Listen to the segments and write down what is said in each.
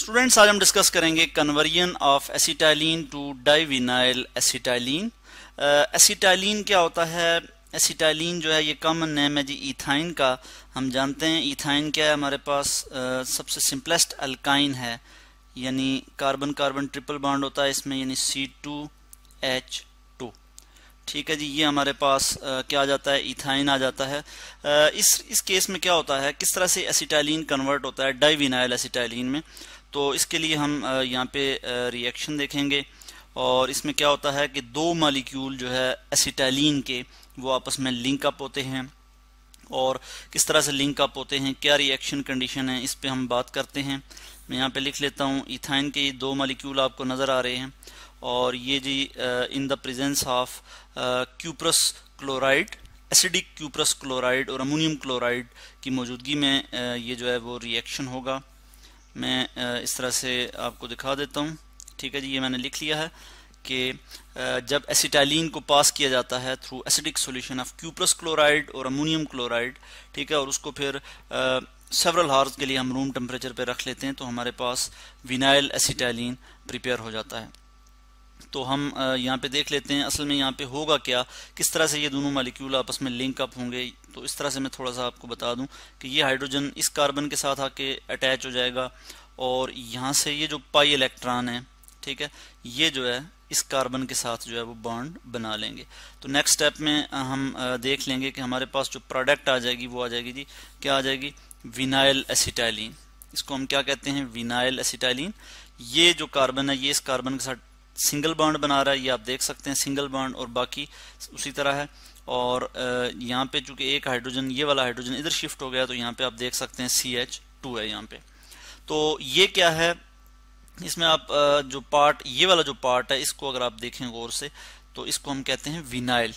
students आज हम discuss करेंगे conversion of acetylene to divinyl acetylene acetylene क्या होता है एसिटाइलिन जो है ये कॉमन नेम है जी इथाइन का हम जानते हैं इथाइन क्या है हमारे पास uh, सबसे सिंपलेस्ट अल्काइन है यानी कार्बन कार्बन ट्रिपल बॉन्ड होता है इसमें यानी सी टू एच ठीक है जी ये हमारे पास आ, क्या आ जाता है इथाइन आ जाता है आ, इस इस केस में क्या होता है किस तरह से एसिटाइलिन कन्वर्ट होता है डाइविनाइल एसिटाइलिन में तो इसके लिए हम यहाँ पे रिएक्शन देखेंगे और इसमें क्या होता है कि दो मालिक्यूल जो है एसिटाइलिन के वो आपस में लिंक अप होते हैं और किस तरह से लिंक अप होते हैं क्या रिएक्शन कंडीशन है इस पर हम बात करते हैं मैं यहाँ पे लिख लेता हूँ इथाइन के दो मालिक्यूल आपको नज़र आ रहे हैं और ये जी in the presence of cuprous chloride acidic cuprous chloride और अमोनियम क्लोराइड की मौजूदगी में uh, ये जो है वो रिएक्शन होगा मैं uh, इस तरह से आपको दिखा देता हूँ ठीक है जी ये मैंने लिख लिया है कि जब एसिटाइलिन को पास किया जाता है through acidic solution of cuprous chloride और अमोनियम क्लोराइड ठीक है और उसको फिर सेवरल हार्स के लिए हम रूम टेम्परेचर पे रख लेते हैं तो हमारे पास विनाइल एसिटाइलिन प्रिपेयर हो जाता है तो हम यहाँ पे देख लेते हैं असल में यहाँ पे होगा क्या किस तरह से ये दोनों मालिक्यूल आपस में लिंक अप होंगे तो इस तरह से मैं थोड़ा सा आपको बता दूं कि ये हाइड्रोजन इस कार्बन के साथ आके अटैच हो जाएगा और यहाँ से ये जो पाई इलेक्ट्रॉन है ठीक है ये जो है इस कार्बन के साथ जो है वो बॉन्ड बना लेंगे तो नेक्स्ट स्टेप में हम देख लेंगे कि हमारे पास जो प्रोडक्ट आ जाएगी वो आ जाएगी जी क्या आ जाएगी विनाइल एसिटाइलिन इसको हम क्या कहते हैं विनाइल एसिटाइलिन ये जो कार्बन है ये इस कार्बन के साथ सिंगल बॉन्ड बना रहा है ये आप देख सकते हैं सिंगल बॉन्ड और बाकी उसी तरह है और यहाँ पे चूंकि एक हाइड्रोजन ये वाला हाइड्रोजन इधर शिफ्ट हो गया तो यहाँ पे आप देख सकते हैं सी एच टू है यहाँ पे तो ये क्या है इसमें आप जो पार्ट ये वाला जो पार्ट है इसको अगर आप देखें गौर से तो इसको हम कहते हैं विनाइल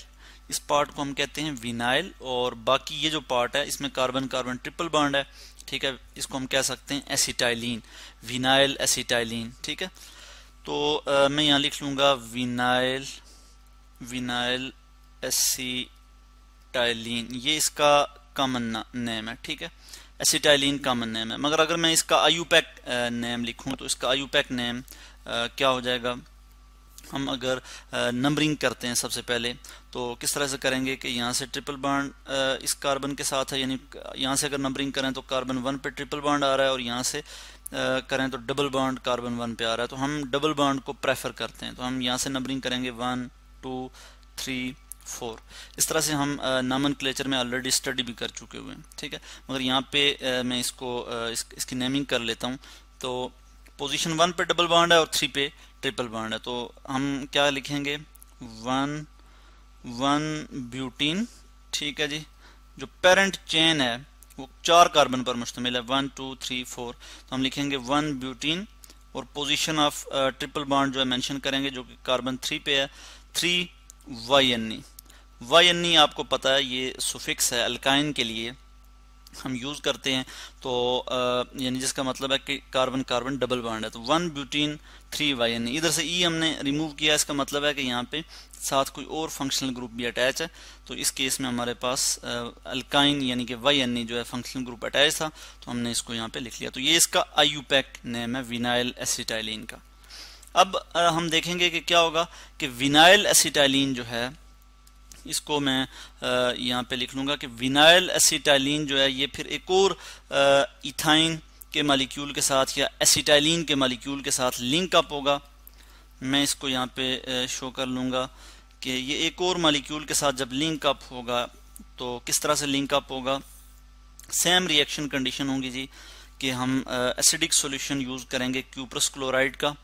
इस पार्ट को हम कहते हैं विनाइल और बाकी ये जो पार्ट है इसमें कार्बन कार्बन ट्रिपल बॉन्ड है ठीक है इसको हम कह सकते हैं एसिटाइलिन विनाइल एसिटाइलिन ठीक है तो आ, मैं यहाँ लिख लूंगा विनाइल विनाइल एसिटाइलिन ये इसका कॉमन नेम है ठीक है एसिटाइलिन कॉमन नेम है मगर अगर मैं इसका आयुपैक नेम लिखूँ तो इसका आयुपैक नेम आ, क्या हो जाएगा हम अगर नंबरिंग करते हैं सबसे पहले तो किस तरह से करेंगे कि यहाँ से ट्रिपल बाड इस कार्बन के साथ है यानी यहाँ से अगर नंबरिंग करें तो कार्बन वन पे ट्रिपल बाड आ रहा है और यहाँ से करें तो डबल बाड कार्बन वन पे आ रहा है तो हम डबल बाड को प्रेफर करते हैं तो हम यहाँ से नंबरिंग करेंगे वन टू थ्री फोर इस तरह से हम नामन क्लेचर में ऑलरेडी स्टडी भी कर चुके हुए हैं ठीक है मगर यहाँ पे मैं इसको इस, इसकी नेमिंग कर लेता हूँ तो पोजीशन वन पे डबल बॉन्ड है और थ्री पे ट्रिपल बॉन्ड है तो हम क्या लिखेंगे वन वन ब्यूटीन ठीक है जी जो पेरेंट चेन है वो चार कार्बन पर मुश्तमिल है वन टू थ्री फोर तो हम लिखेंगे वन ब्यूटीन और पोजीशन ऑफ ट्रिपल बॉन्ड जो है मेंशन करेंगे जो कि कार्बन थ्री पे है three Y N E Y N E आपको पता है ये सुफिक्स है अल्काइन के लिए हम यूज़ करते हैं तो यानी जिसका मतलब है कि कार्बन कार्बन डबल बॉन्ड है तो वन ब्यूटीन थ्री वाई यानी इधर से ई e हमने रिमूव किया इसका मतलब है कि यहाँ पे साथ कोई और फंक्शनल ग्रुप भी अटैच है तो इस केस में हमारे पास अल्काइन यानी कि वाई एन जो है फंक्शनल ग्रुप अटैच था तो हमने इसको यहाँ पे लिख लिया तो ये इसका आई नेम है विनाइल एसिटाइलिन का अब हम देखेंगे कि क्या होगा कि विनाइल एसिटाइलिन जो है इसको मैं यहाँ पे लिख लूँगा कि विनाइल एसिटाइलिन जो है ये फिर एक और इथाइन के मालिक्यूल के साथ या एसिटाइलिन के मालिक्यूल के साथ लिंक अप होगा मैं इसको यहाँ पे शो कर लूँगा कि ये एक और मालिक्यूल के साथ जब लिंक अप होगा तो किस तरह से लिंक अप होगा सेम रिएक्शन कंडीशन होंगी जी कि हम एसिडिक सोल्यूशन यूज़ करेंगे क्यूप्रस क्लोराइड का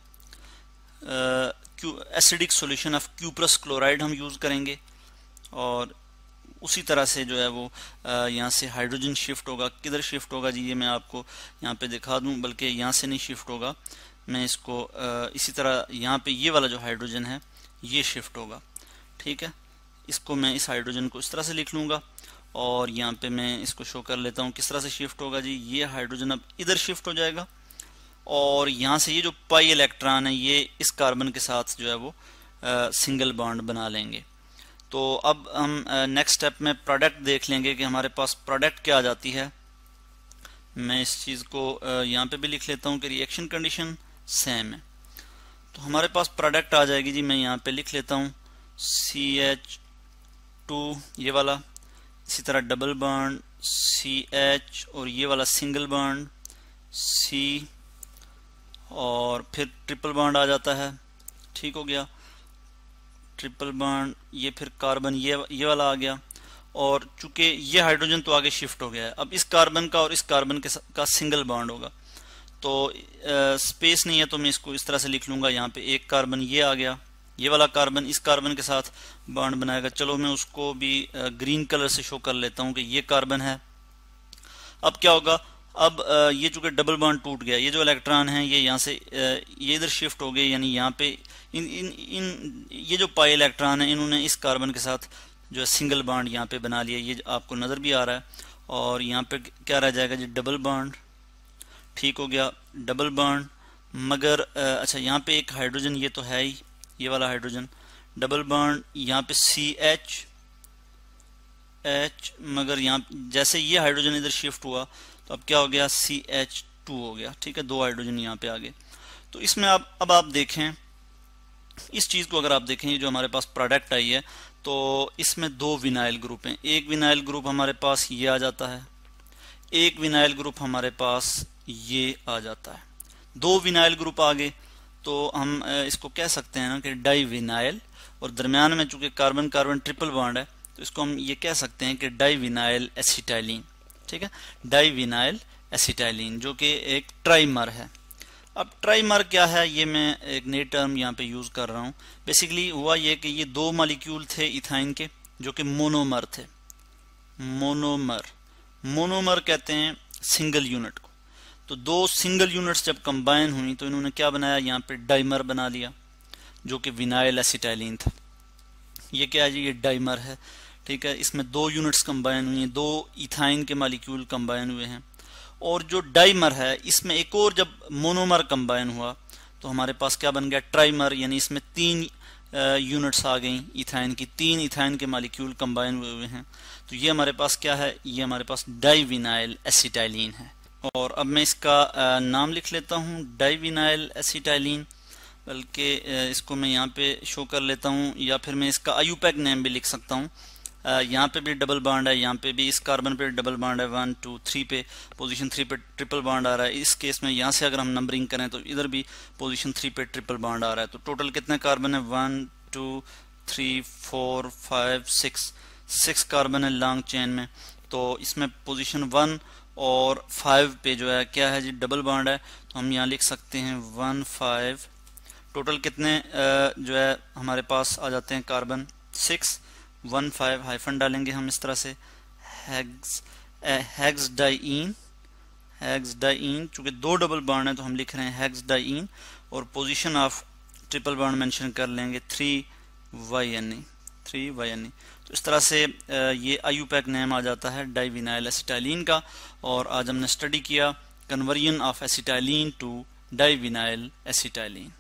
acidic solution of cuprous chloride हम यूज़ करेंगे और उसी तरह से जो है वो यहाँ से हाइड्रोजन शिफ्ट होगा किधर शिफ्ट होगा जी ये मैं आपको यहाँ पे दिखा दूँ बल्कि यहाँ से नहीं शिफ्ट होगा मैं इसको इसी तरह यहाँ पे ये वाला जो हाइड्रोजन है ये शिफ्ट होगा ठीक है इसको मैं इस हाइड्रोजन को इस तरह से लिख लूँगा और यहाँ पे मैं इसको शो कर लेता हूँ किस तरह से शिफ्ट होगा जी ये हाइड्रोजन अब इधर शिफ्ट हो जाएगा और यहाँ से ये जो पाई इलेक्ट्रॉन है ये इस कार्बन के साथ जो है वो आ, सिंगल बॉन्ड बना लेंगे तो अब हम नेक्स्ट स्टेप में प्रोडक्ट देख लेंगे कि हमारे पास प्रोडक्ट क्या आ जाती है मैं इस चीज़ को यहाँ पे भी लिख लेता हूँ कि रिएक्शन कंडीशन सेम है तो हमारे पास प्रोडक्ट आ जाएगी जी मैं यहाँ पे लिख लेता हूँ सी एच टू ये वाला इसी तरह डबल बर्न सी एच और ये वाला सिंगल बर्न सी और फिर ट्रिपल बर्न आ जाता है ठीक हो गया ट्रिपल बॉन्ड ये फिर कार्बन ये ये वाला आ गया और चूंकि ये हाइड्रोजन तो आगे शिफ्ट हो गया है अब इस कार्बन का और इस कार्बन के का सिंगल बॉन्ड होगा तो स्पेस नहीं है तो मैं इसको इस तरह से लिख लूंगा यहाँ पे एक कार्बन ये आ गया ये वाला कार्बन इस कार्बन के साथ बॉन्ड बनाएगा चलो मैं उसको भी ग्रीन कलर से शो कर लेता हूँ कि ये कार्बन है अब क्या होगा अब ये चूंकि डबल बॉन्ड टूट गया ये जो इलेक्ट्रॉन है ये यहाँ से ये इधर शिफ्ट हो गए यानी यहाँ पे इन इन इन ये जो पाई इलेक्ट्रॉन है इन्होंने इस कार्बन के साथ जो है सिंगल बॉन्ड यहाँ पे बना लिया ये आपको नज़र भी आ रहा है और यहाँ पे क्या रह जाएगा जी डबल बॉन्ड ठीक हो गया डबल बॉन्ड मगर अच्छा यहाँ पे एक हाइड्रोजन ये तो है ही ये वाला हाइड्रोजन डबल बॉन्ड यहाँ पे सी एच एच मगर यहाँ जैसे ये हाइड्रोजन इधर शिफ्ट हुआ तो अब क्या हो गया सी एच टू हो गया ठीक है दो हाइड्रोजन यहाँ पे आ गए तो इसमें आप अब आप देखें इस चीज़ को अगर आप देखें जो हमारे पास प्रोडक्ट आई है तो इसमें दो विनाइल ग्रुप हैं एक विनाइल ग्रुप हमारे पास ये आ जाता है एक विनाइल ग्रुप हमारे पास ये आ जाता है दो विनाइल ग्रुप आ गए तो हम इसको कह सकते हैं ना कि डाई विनाइल और दरमियान में चूंकि कार्बन कार्बन ट्रिपल बॉन्ड है तो इसको हम ये कह सकते हैं कि डाइविनाइल एसिटाइलिन ठीक है डाइविनाइल एसिटाइलिन जो कि एक ट्राइमर है अब ट्राइमर क्या है ये मैं एक नए टर्म यहाँ पे यूज़ कर रहा हूँ बेसिकली हुआ ये कि ये दो मालिक्यूल थे इथाइन के जो कि मोनोमर थे मोनोमर मोनोमर कहते हैं सिंगल यूनिट को तो दो सिंगल यूनिट्स जब कंबाइन हुई तो इन्होंने क्या बनाया यहाँ पे डाइमर बना लिया जो कि विनाइल एसिटाइलिन था ये क्या है जी ये डाइमर है ठीक है इसमें दो यूनिट्स कंबाइन हुई हैं दो इथाइन के मालिक्यूल कंबाइन हुए हैं और जो डाइमर है इसमें एक और जब मोनोमर कंबाइन हुआ तो हमारे पास क्या बन गया ट्राइमर यानी इसमें तीन यूनिट्स आ गई इथाइन की तीन इथाइन के मालिक्यूल कंबाइन हुए हुए हैं तो ये हमारे पास क्या है ये हमारे पास डाइविनाइल एसिटाइलिन है और अब मैं इसका नाम लिख लेता हूँ डाइविनाइल एसिटाइलिन बल्कि इसको मैं यहाँ पे शो कर लेता हूँ या फिर मैं इसका आयुपैक नेम भी लिख सकता हूँ Uh, यहाँ पे भी डबल बाड है यहाँ पे भी इस कार्बन पे डबल बाड है वन टू थ्री पे पोजीशन थ्री पे ट्रिपल बाड आ रहा है इस केस में यहाँ से अगर हम नंबरिंग करें तो इधर भी पोजीशन थ्री पे ट्रिपल बाड आ रहा है तो टोटल कितने कार्बन है one two three four five six six carbon है लॉन्ग चेन में तो इसमें पोजिशन वन और फाइव पे जो है क्या है जी डबल बाड है तो हम यहाँ लिख सकते हैं वन फाइव टोटल कितने uh, जो है हमारे पास आ जाते हैं carbon six one five hyphen डालेंगे हम इस तरह से हैग्स हैग्स डाइन हैग्स डाइन चूंकि दो डबल बर्न है तो हम लिख रहे हैं हेग्स डाइन और पोजीशन ऑफ ट्रिपल बर्न मेंशन कर लेंगे three Y N E three Y N E तो इस तरह से ये आई पैक नेम आ जाता है डाइविनाइल एसिटाइलिन का और आज हमने स्टडी किया conversion of acetylene to divinyl acetylene